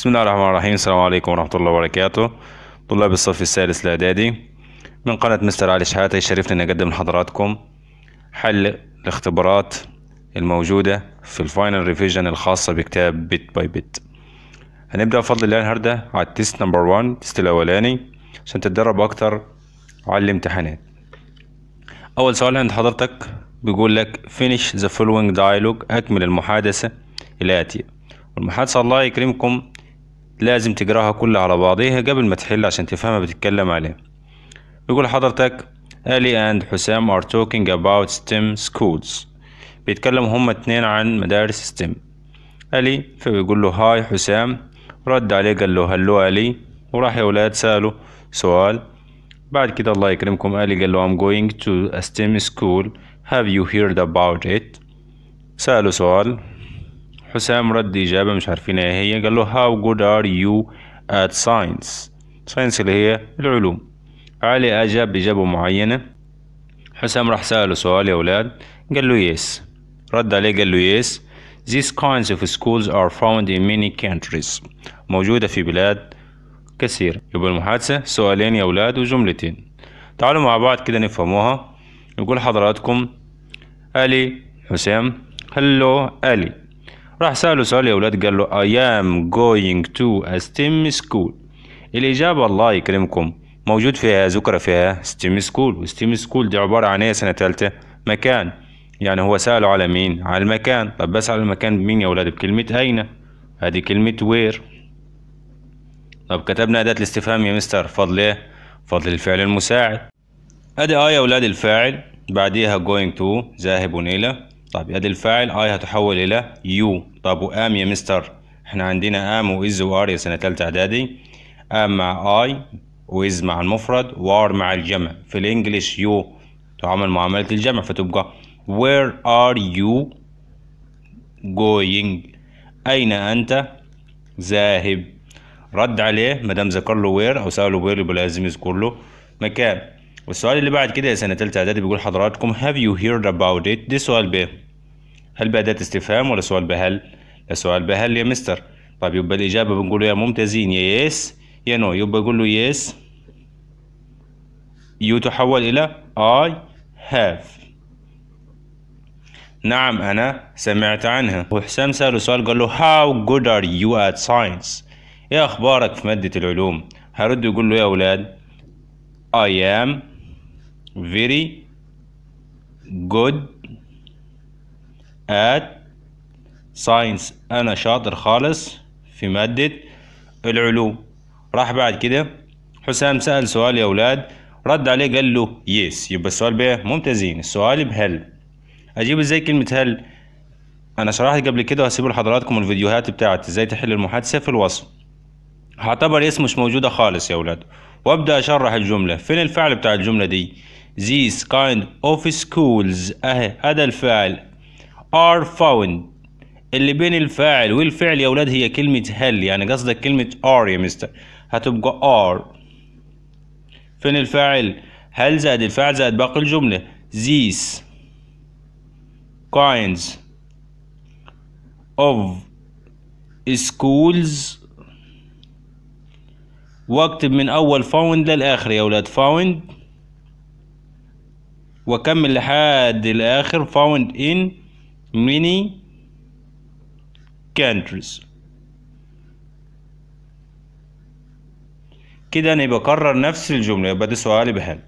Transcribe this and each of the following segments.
بسم الله الرحمن الرحيم السلام عليكم ورحمة الله وبركاته طلاب الصف السادس الإعدادي من قناة مستر علي شحاتة يشرفني أن أقدم لحضراتكم حل الاختبارات الموجودة في الفاينل ريفيجن الخاصة بكتاب بيت باي بيت هنبدأ بفضل الله النهاردة على التيست نمبر 1 التيست الأولاني عشان تتدرب أكتر على الامتحانات أول سؤال عند حضرتك بيقول لك finish the following dialogue أكمل المحادثة الآتية والمحادثة الله يكرمكم لازم تقراها كلها على بعضيها قبل ما تحل عشان تفهمها بتتكلم عليه يقول حضرتك Ali and حسام are talking about STEM schools بيتكلموا هما اتنين عن مدارس STEM Ali فبيقول له هاي حسام رد عليه قال له هلو Ali وراح يا ولاد سأله سؤال بعد كده الله يكرمكم Ali قال له I'm going to a STEM school have you heard about it سأله سؤال حسام رد إجابة مش عارفين إيه هي قال له how good are you at science science اللي هي العلوم علي أجاب إجابة معينة حسام راح سأله سؤال يا أولاد قال له yes رد عليه قال له yes These kinds of schools are found in many countries موجودة في بلاد كثيرة يبقى المحادثة سؤالين يا أولاد وجملتين تعالوا مع بعض كده نفهموها يقول حضراتكم ألي حسام هلو ألي راح سأله سؤال يا أولاد قال له I am going to a STEM school الإجابة الله يكرمكم موجود فيها ذكر فيها STEM school وستيم سكول دي عبارة عن إيه سنة تالتة مكان يعني هو سأله على مين على المكان طب بس على المكان مين يا أولاد بكلمة أين هذه كلمة وير طب كتبنا أداة الاستفهام يا مستر فضل إيه فضل الفعل المساعد أدي آه يا أولاد الفاعل بعديها going to ذاهب إلى طيب ادي الفاعل اي هتحول الى يو طب وام يا مستر احنا عندنا ام واز وار يا سنه ثالثه اعدادي ام مع اي واز مع المفرد وار مع الجمع في الانجليش يو تعامل معامله الجمع فتبقى where are you going اين انت ذاهب رد عليه دام ذكر له وير او ساله وير يبقى لازم يذكر له مكان والسؤال اللي بعد كده يا سنة تالتة إعدادي بيقول حضراتكم have you heard about it دي سؤال ب هل بأداة استفهام ولا سؤال بهل؟ لا سؤال بهل يا مستر طيب يبقى الإجابة بنقول يا ممتازين يا يس يا نو يبقى يقول له يس يو تحول إلى I have نعم أنا سمعت عنها وحسام سأله سؤال قال له How good are you at science؟ إيه أخبارك في مادة العلوم؟ هرد يقول له يا أولاد I am very good at science أنا شاطر خالص في مادة العلوم راح بعد كده حسام سأل سؤال يا أولاد رد عليه قال له يس يبقى السؤال بيه ممتازين السؤال بهل أجيب إزاي كلمة هل أنا شرحت قبل كده وهسيب لحضراتكم الفيديوهات بتاعت إزاي تحل المحادثة في الوصف هعتبر اسم مش موجودة خالص يا أولاد وأبدأ أشرح الجملة فين الفعل بتاع الجملة دي these kind of schools اهي eh, هذا الفاعل are found اللي بين الفاعل والفعل يا ولاد هي كلمة هل يعني قصدك كلمة are يا مستر هتبقى are فين الفاعل هل زائد الفاعل زائد باقي الجملة these kinds of schools واكتب من اول فاوند للاخر يا ولاد فاوند واكمل لحد الاخر found in many countries كده انا يبقى نفس الجمله يبقى ده سؤالي بهن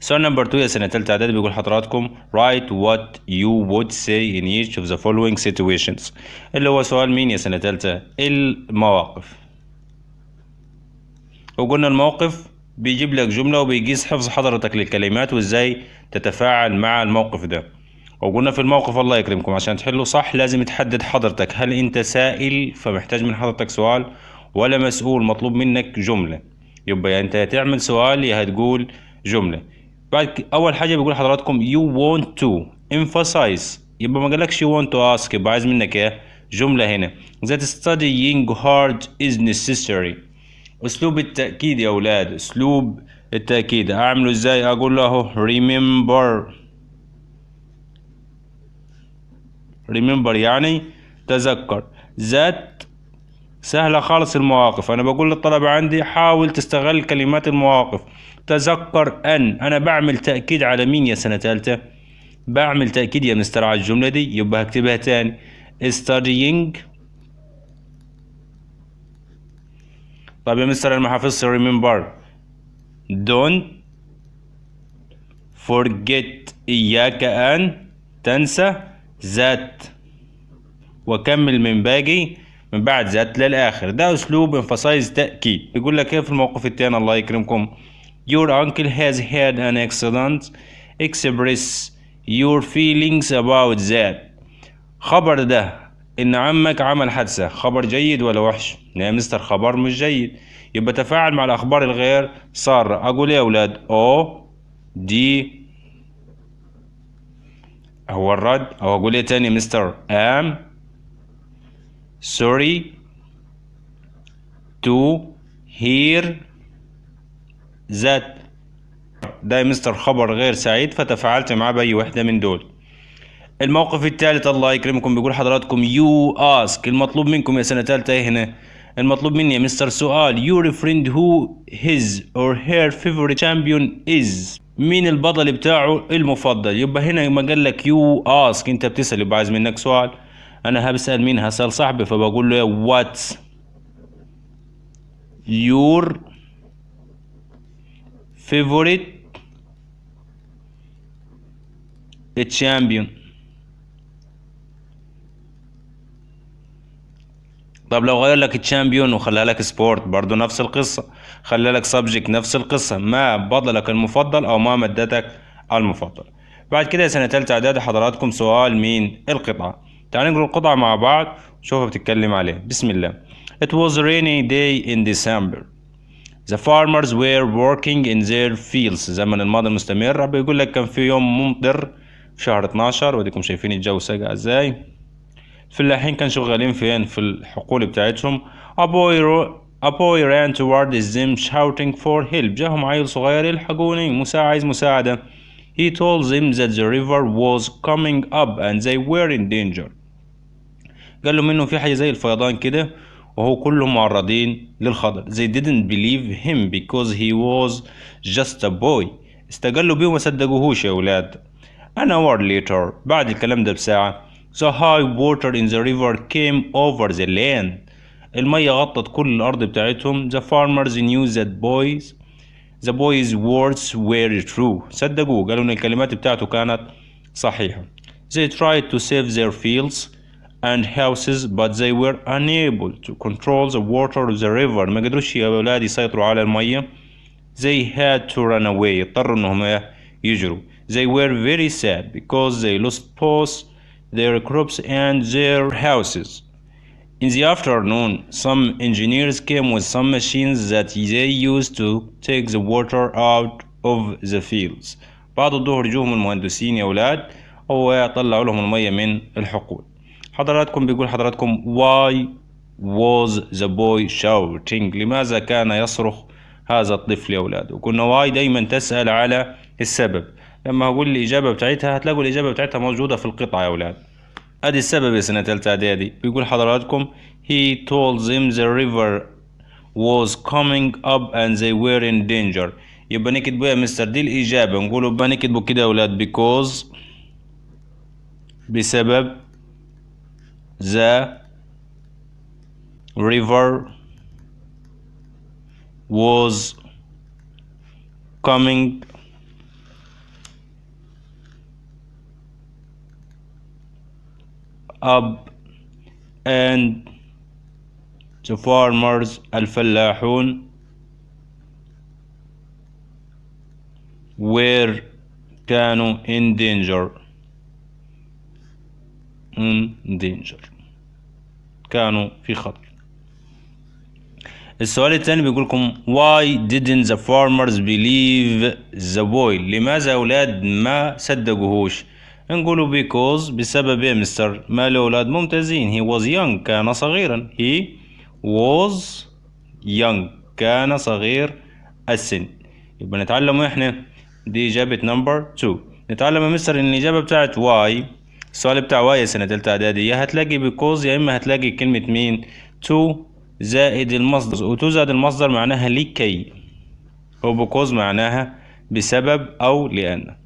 سؤال نمبر 2 يا سنه ثالثه اعدادي بيقول حضراتكم write what you would say in each of the following situations اللي هو سؤال مين يا سنه ثالثه المواقف وقلنا الموقف بيجيب لك جملة وبيقيس حفظ حضرتك للكلمات وازاي تتفاعل مع الموقف ده وقلنا في الموقف الله يكرمكم عشان تحله صح لازم تحدد حضرتك هل انت سائل فمحتاج من حضرتك سؤال ولا مسؤول مطلوب منك جملة يبقى يا انت هتعمل سؤال يا هتقول جملة بعد اول حاجة بيقول حضراتكم you want to emphasize يبقى ما قالكش you want to ask يبقى عايز منك ايه جملة هنا that studying hard is necessary اسلوب التاكيد يا اولاد اسلوب التاكيد اعمله ازاي اقول له remember remember يعني تذكر ذات سهلة خالص المواقف أنا بقول للطلبة عندي حاول تستغل كلمات المواقف تذكر أن أنا بعمل تأكيد على مين يا سنة ثالثة بعمل تأكيد يا مستر على الجملة دي يبقى هكتبها تاني studying طيب يا مستر المحافظ remember don't forget إياك أن تنسى ذات وكمل من باقي من بعد ذات للآخر ده أسلوب emphasize تأكيد بيقول لك إيه في الموقف التاني الله يكرمكم Your uncle has had an accident express your feelings about that خبر ده إن عمك عمل حادثة خبر جيد ولا وحش؟ لا يا مستر خبر مش جيد يبقى تفاعل مع الأخبار الغير سارة أقول إيه يا أولاد؟ أو دي هو الرد أو أقول إيه تاني مستر؟ أم سوري تو هير ذات ده يا مستر خبر غير سعيد فتفاعلت معاه بأي وحدة من دول الموقف الثالث الله يكرمكم بيقول حضراتكم يو اسك المطلوب منكم يا سنه ثالثه إيه هنا المطلوب مني يا مستر سؤال يور فريند هو هيز اور هير فيفورت شامبيون از مين البطل بتاعه المفضل يبقى هنا ما قال لك يو اسك انت بتسال يبقى عايز منك سؤال انا هبسال مين هسال صاحبي فبقول له وات يور فيفورت champion طب لو غير لك تشامبيون وخلى لك سبورت برضو نفس القصة خلى لك سبجكت نفس القصة ما بطلك المفضل أو ما مادتك المفضل بعد كده سنة تالتة إعدادي حضراتكم سؤال مين القطعة تعالوا نقرأ القطعة مع بعض شوفها بتتكلم عليه بسم الله It was a rainy day in December The farmers were working in their fields زمن الماضي مستمر بيقول لك كان في يوم ممطر في شهر 12 وديكم شايفين الجو ساقع ازاي الفلاحين كانوا شغالين فين في الحقول بتاعتهم a boy, a boy ran towards them shouting for help جاهم عيل صغير يلحقوني مساعد مساعدة he told them that the river was coming up and they were in danger قال لهم انه في حاجة زي الفيضان كده وهو كلهم معرضين للخطر they didn't believe him because he was just a boy استقلوا بيه وما صدقوهوش يا ولاد an hour later بعد الكلام ده بساعة The high water in the river came over the land. المية غطت كل الأرض بتاعتهم. The farmers knew that boys the boys words were true. صدقوه قالوا إن الكلمات بتاعته كانت صحيحة. They tried to save their fields and houses but they were unable to control the water of the river. ما قدروش يا أولاد يسيطروا على المية. They had to run away. اضطروا إنهم يجروا. They were very sad because they lost both their crops and their houses. In the afternoon, some engineers came with some machines that they used to take the water out of the fields. بعد الظهر جوهم المهندسين يا أولاد وطلعوا لهم المية من الحقول. حضراتكم بيقول حضراتكم why was the boy shouting لماذا كان يصرخ هذا الطفل يا أولاد وكنا Why دايما تسأل على السبب لما اقول الإجابة بتاعتها هتلاقوا الإجابة بتاعتها موجودة في القطعة يا أولاد أدي السبب يا سنة تالتة إعدادي بيقول حضراتكم he told them the river was coming up and they were in danger يبقى نكتبوا يا مستر دي الإجابة نقولوا بقى نكتبوا كده يا أولاد because بسبب the river was coming أب and to farmers الفلاحون where كانوا in danger in danger كانوا في خطر السؤال الثاني بيقول لكم why didn't the farmers believe the boy لماذا أولاد ما صدقوهوش نقولوا بيكوز بسبب إيه مستر ما له أولاد ممتازين هي واز يونغ كان صغيرا هي واز يونغ كان صغير السن يبقى نتعلم إحنا دي إجابة نمبر 2 نتعلم يا مستر إن الإجابة بتاعت واي السؤال بتاع واي يا سنة تالتة إعدادي يا هتلاقي بيكوز يا إما هتلاقي كلمة مين تو زائد المصدر وتو زائد المصدر معناها لكي وبيكوز معناها بسبب أو لأن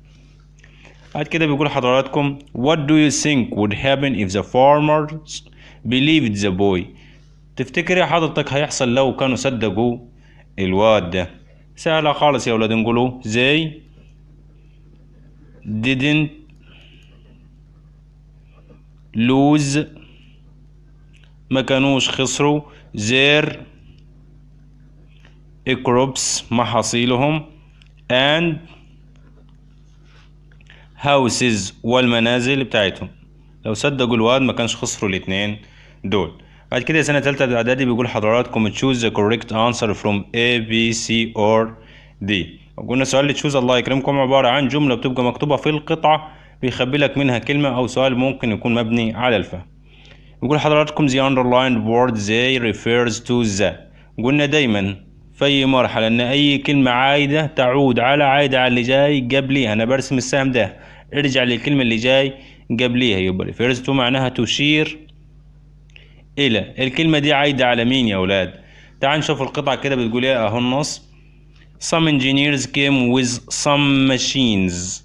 بعد كده بيقول حضراتكم what do you think would happen if the farmers believed the boy تفتكر يا حضرتك هيحصل لو كانوا صدقوا الواد ده سهلة خالص يا ولاد نقولوا they didn't lose ما كانوش خسروا their crops محاصيلهم and هاوسز والمنازل بتاعتهم لو صدقوا الواد ما كانش خسروا الاتنين دول بعد كده سنة تالتة إعدادي بيقول حضراتكم choose the correct answer from A, B, C or D قلنا سؤال تشوز الله يكرمكم عبارة عن جملة بتبقى مكتوبة في القطعة بيخبي لك منها كلمة أو سؤال ممكن يكون مبني على الفهم بيقول حضراتكم the underlined word they ريفيرز to the قلنا دايما في أي مرحلة إن أي كلمة عايدة تعود على عايدة على اللي جاي قبليها أنا برسم السهم ده ارجع للكلمة اللي جاي قبليها يبقى فيرست تو معناها تشير إلى الكلمة دي عايدة على مين يا أولاد تعال نشوف القطعة كده بتقول إيه أهو النص Some engineers came with some machines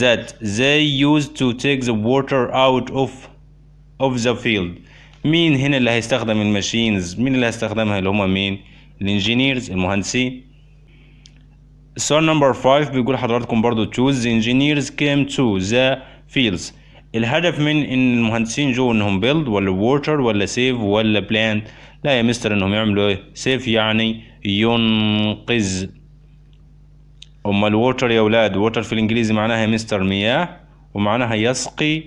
that they used to take the water out of of the field مين هنا اللي هيستخدم الماشينز مين اللي هيستخدمها اللي هما مين الانجينيرز المهندسين السؤال نمبر 5 بيقول حضراتكم برضو تشوز انجينيرز كام تو ذا فيلز الهدف من ان المهندسين جو انهم بيلد ولا ووتر ولا سيف ولا بلانت لا يا مستر انهم يعملوا ايه سيف يعني ينقذ امال الووتر يا اولاد ووتر في الانجليزي معناها يا مستر مياه ومعناها يسقي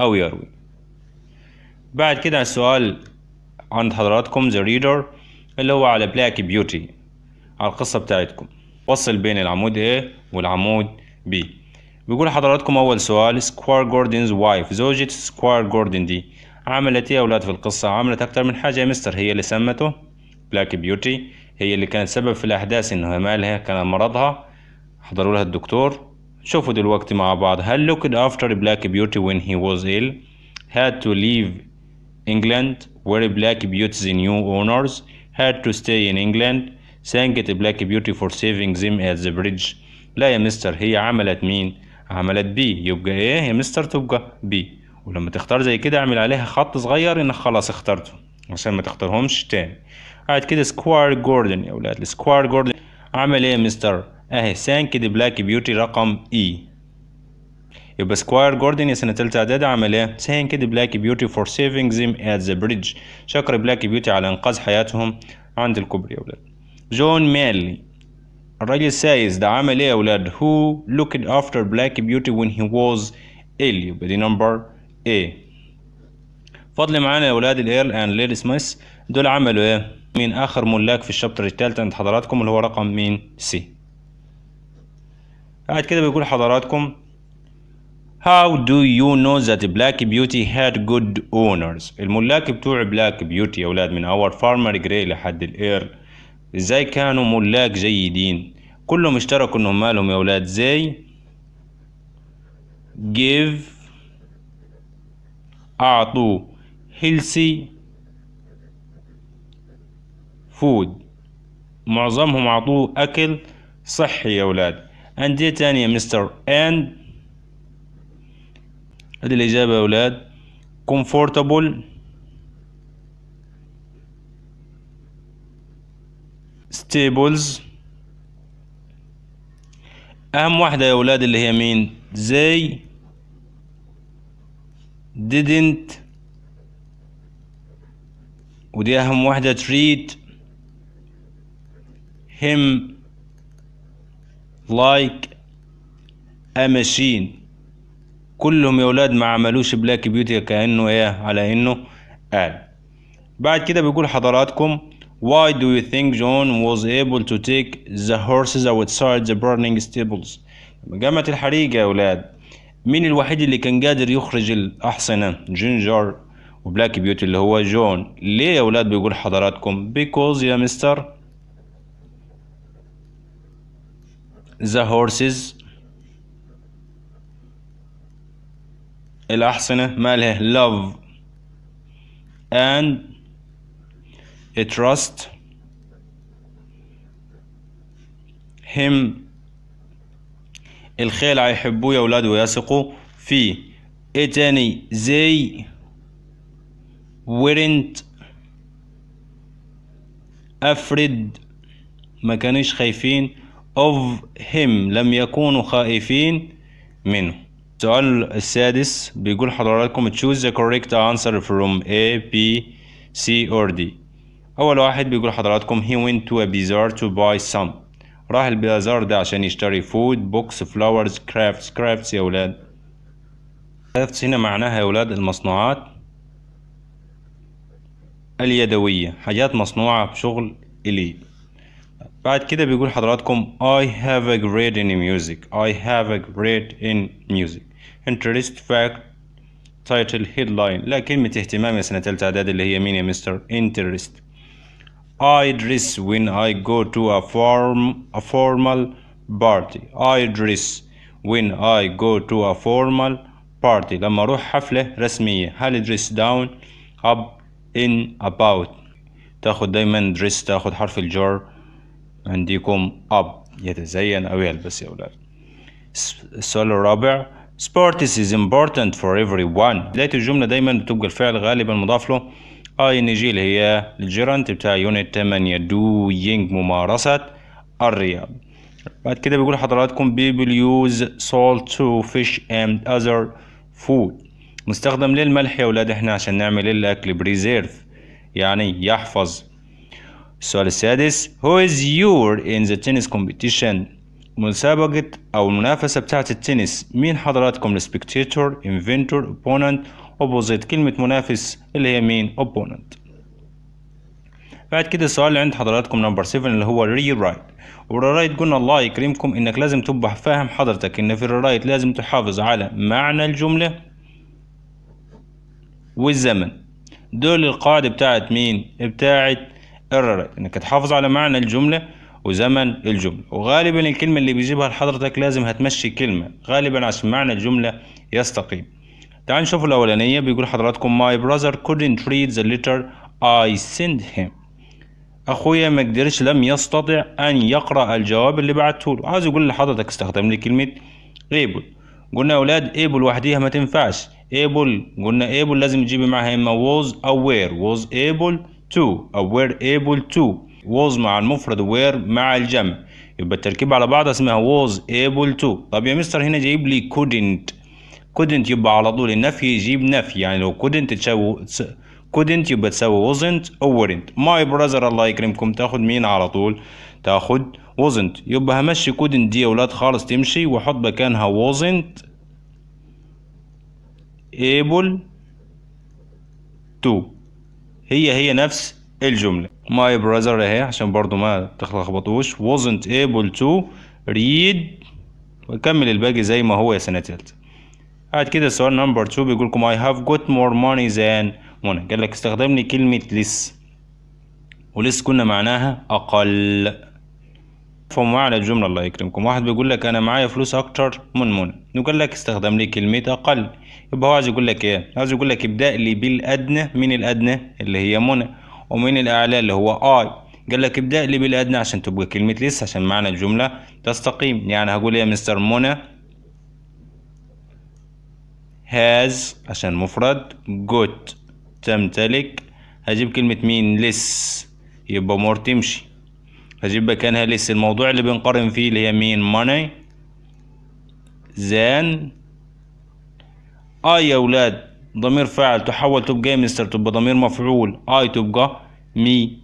او يروي بعد كده السؤال عند حضراتكم the reader اللي هو على بلاك بيوتي على القصة بتاعتكم وصل بين العمود A والعمود B بيقول حضراتكم أول سؤال سكوار جوردنز وايف زوجة سكوار جوردن دي عملت إيه يا أولاد في القصة عملت أكتر من حاجة يا مستر هي اللي سمته بلاك بيوتي هي اللي كانت سبب في الأحداث إنها مالها كان مرضها حضروا لها الدكتور شوفوا دلوقتي مع بعض هل looked after black beauty when he was ill had to leave England were black beauty's new owners had to stay in England thanked Black Beauty for saving them at the bridge لا يا مستر هي عملت مين عملت بي يبقى ايه يا مستر تبقى بي ولما تختار زي كده اعمل عليها خط صغير انك خلاص اخترته عشان ما تختارهمش تاني قاعد كده سكوار جوردن يا اولاد السكوار جوردن عمل ايه يا مستر اهي سانكد بلاك بيوتي رقم اي e. يبقى سكواير جوردن يا سنه تالتة اعداد عمل ايه ساهم كده بلاك بيوتي فور سيفينج زيم ات ذا بريدج شكر بلاك بيوتي على انقاذ حياتهم عند الكوبري يا اولاد جون مالي الراجل السايس ده عمل ايه يا اولاد who looked after black beauty when he was ill يبقى دي نمبر A فضل معانا يا اولاد الايرل اند ليل سميث دول عملوا ايه من اخر ملاك في الشابتر الثالث عند حضراتكم اللي هو رقم مين سي بعد كده بيقول حضراتكم How do you know that Black Beauty had good owners? الملاك بتوع Black Beauty يا أولاد من أول فارمر جراي لحد الإير إزاي كانوا ملاك جيدين كلهم اشتركوا إنهم مالهم يا أولاد زي give أعطوا healthy food معظمهم أعطوه أكل صحي يا أولاد and دي تانية مستر and هذه الاجابه يا اولاد comfortable stables اهم واحده يا اولاد اللي هي مين they didn't ودي اهم واحده treat him like a machine كلهم يا ولاد ما عملوش بلاك بيوتي كأنه ايه على انه قال بعد كده بيقول حضراتكم Why do you think John was able to take the horses outside the burning stables? جامعة الحريق يا ولاد مين الوحيد اللي كان قادر يخرج الأحصنة جينجر وبلاك بيوتي اللي هو جون ليه يا ولاد بيقول حضراتكم because يا مستر the horses الأحصنة مالها love and trust him الخيل هيحبوه يا ولاد ويثقوا فيه ايه تاني ورنت weren't afraid ما كانوش خايفين of him لم يكونوا خائفين منه السؤال السادس بيقول حضراتكم choose the correct answer from A, B, C or D أول واحد بيقول حضراتكم he went to a bazaar to buy some راح البازار ده عشان يشتري food, books, flowers, crafts crafts يا أولاد crafts هنا معناها يا أولاد المصنوعات اليدوية حاجات مصنوعة بشغل اليد بعد كده بيقول حضراتكم I have a grade in music I have a grade in music interest fact title headline لا كلمة اهتمام يا سنة تالتة اعداد اللي هي مين يا مستر interest I dress when I go to a form a formal party I dress when I go to a formal party لما اروح حفلة رسمية هل dress down up in about تاخد دايما dress تاخد حرف الجر عندكم up يتزين او يلبس يا اولاد السؤال الرابع Sport is important for everyone بداية الجملة دايما بتبقى الفعل غالبا مضاف له ING اللي هي الجيرانت بتاع يونت 8 doing ممارسة الرياض بعد كده بيقول حضراتكم people use salt to fish and other food مستخدم ليه الملح يا ولاد احنا عشان نعمل الاكل بريزيرف يعني يحفظ السؤال السادس who is your in the tennis competition مسابقة أو المنافسة بتاعة التنس مين حضراتكم الاسبكتيتور انفنتور اوبوننت اوبوزيت كلمة منافس اللي هي مين اوبوننت بعد كده السؤال اللي عند حضراتكم نمبر 7 اللي هو الري رايت والرايت قلنا الله يكرمكم انك لازم تبقى فاهم حضرتك ان في الرايت لازم تحافظ على معنى الجملة والزمن دول القاعدة بتاعت مين بتاعت الرايت انك تحافظ على معنى الجملة وزمن الجملة وغالبا الكلمة اللي بيجيبها لحضرتك لازم هتمشي كلمة غالبا عشان معنى الجملة يستقيم تعالوا نشوف الأولانية بيقول حضراتكم my brother couldn't read the letter I sent him أخويا ما قدرش لم يستطع أن يقرأ الجواب اللي بعته له عايز يقول لحضرتك استخدم لي كلمة able قلنا أولاد able وحديها ما تنفعش able قلنا able لازم تجيبي معها إما was aware was able to aware able to ووز مع المفرد وير مع الجمع يبقى التركيبة على بعضها اسمها ووز able to طب يا مستر هنا جايب لي couldn't couldn't يبقى على طول النفي يجيب نفي يعني لو couldn't تساوي couldn't يبقى تساوي wasn't او weren't my brother الله يكرمكم تاخد مين على طول تاخد wasn't يبقى همشي couldn't دي يا ولاد خالص تمشي واحط مكانها wasn't able to هي هي نفس الجملة my brother اهي عشان برضو ما تخلخبطوش wasn't able to read وكمل الباقي زي ما هو يا سنة تالتة بعد كده السؤال نمبر 2 بيقول لكم I have got more money than منى قال لك استخدم لي كلمة less ولس كنا معناها أقل فهم معنى الجملة الله يكرمكم واحد بيقول لك أنا معايا فلوس أكتر من منى نقول لك استخدم لي كلمة أقل يبقى هو عايز يقول لك إيه عايز يقول لك ابدأ لي بالأدنى من الأدنى اللي هي منى ومن الأعلى اللي هو اي قال لك ابدأ لي بالأدنى عشان تبقى كلمة لسه عشان معنى الجملة تستقيم يعني هقول يا مستر منى هاز عشان مفرد جوت تمتلك هجيب كلمة مين لس يبقى مور تمشي هجيب مكانها لس الموضوع اللي بنقارن فيه اللي هي مين ماني زان اي يا اولاد ضمير فاعل تحول تبقى إيه مستر تبقى ضمير مفعول اي تبقى مي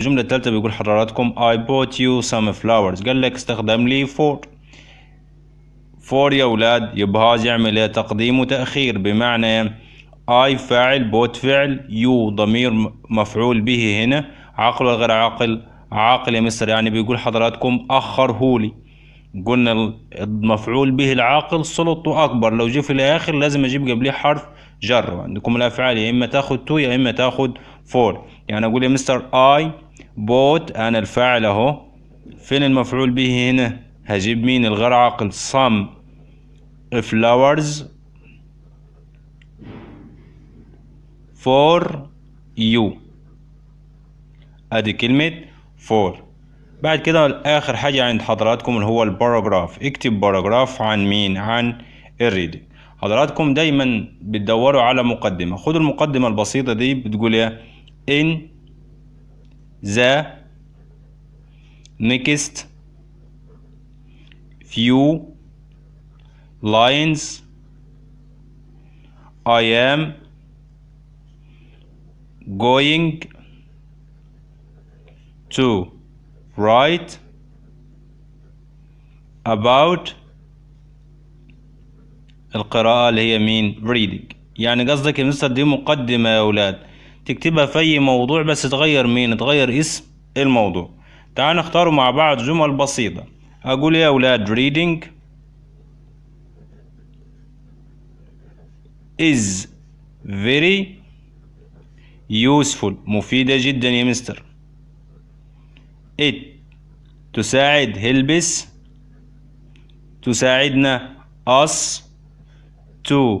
الجملة الثالثة بيقول حضراتكم I bought you some flowers قال لك استخدم لي for for يا ولاد يبهاز يعمل ايه تقديم وتأخير بمعنى I فاعل بوت فعل you ضمير مفعول به هنا عقل غير عاقل عاقل يا مستر يعني بيقول حضراتكم أخر هولي قلنا المفعول به العاقل سلطه أكبر لو جه في الآخر لازم أجيب قبليه حرف جر عندكم الأفعال يا إما تاخد تو يا إما تاخد فور يعني اقول يا مستر اي بوت انا الفاعل اهو فين المفعول به هنا هجيب مين الغير عاقل some فلاورز فور يو ادي كلمة فور بعد كده اخر حاجة عند حضراتكم اللي هو الباراجراف اكتب باراجراف عن مين عن الريد حضراتكم دايما بتدوروا على مقدمة خدوا المقدمة البسيطة دي بتقول ايه in the next few lines I am going to write about القراءة اللي هي مين reading يعني قصدك المستر دي مقدمة يا أولاد تكتبها في أي موضوع بس تغير مين تغير اسم الموضوع تعالوا نختاروا مع بعض جمل بسيطة أقول يا أولاد reading is very useful مفيدة جدا يا مستر it تساعد helps تساعدنا us to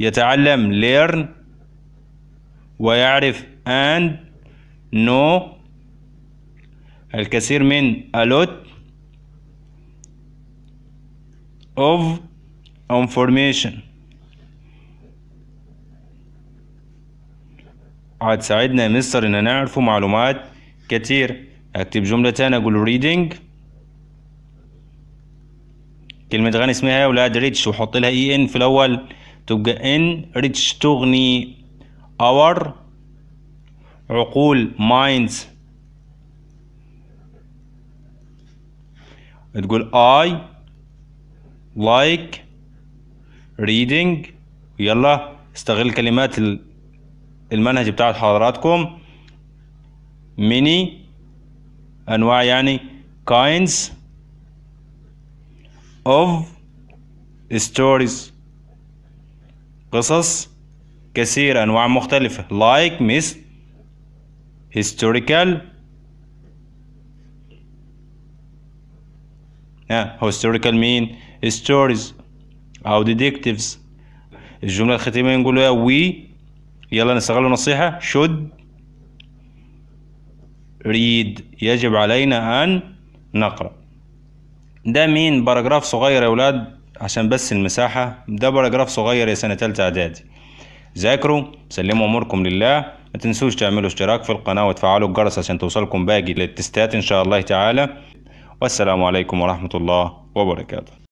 يتعلم learn ويعرف and know الكثير من a lot of information هتساعدنا يا مستر إن نعرف معلومات كتير أكتب جملة تانية أقول reading كلمة غني اسمها يا ولاد ريتش وحط لها اي e ان في الأول تبقى ان ريتش تغني our عقول minds تقول I like reading يلا استغل كلمات المنهج بتاع حضراتكم many انواع يعني kinds of stories قصص كثير أنواع مختلفة like مثل historical آه. historical مين stories أو detectives الجملة الختامية نقول لها we يلا نستغلوا نصيحة should read يجب علينا أن نقرأ ده مين باراجراف صغير يا ولاد عشان بس المساحة ده باراجراف صغير يا سنة تالتة إعدادي ذاكروا سلموا اموركم لله ما تنسوش تعملوا اشتراك في القناه وتفعلوا الجرس عشان توصلكم باقي للتستات ان شاء الله تعالى والسلام عليكم ورحمه الله وبركاته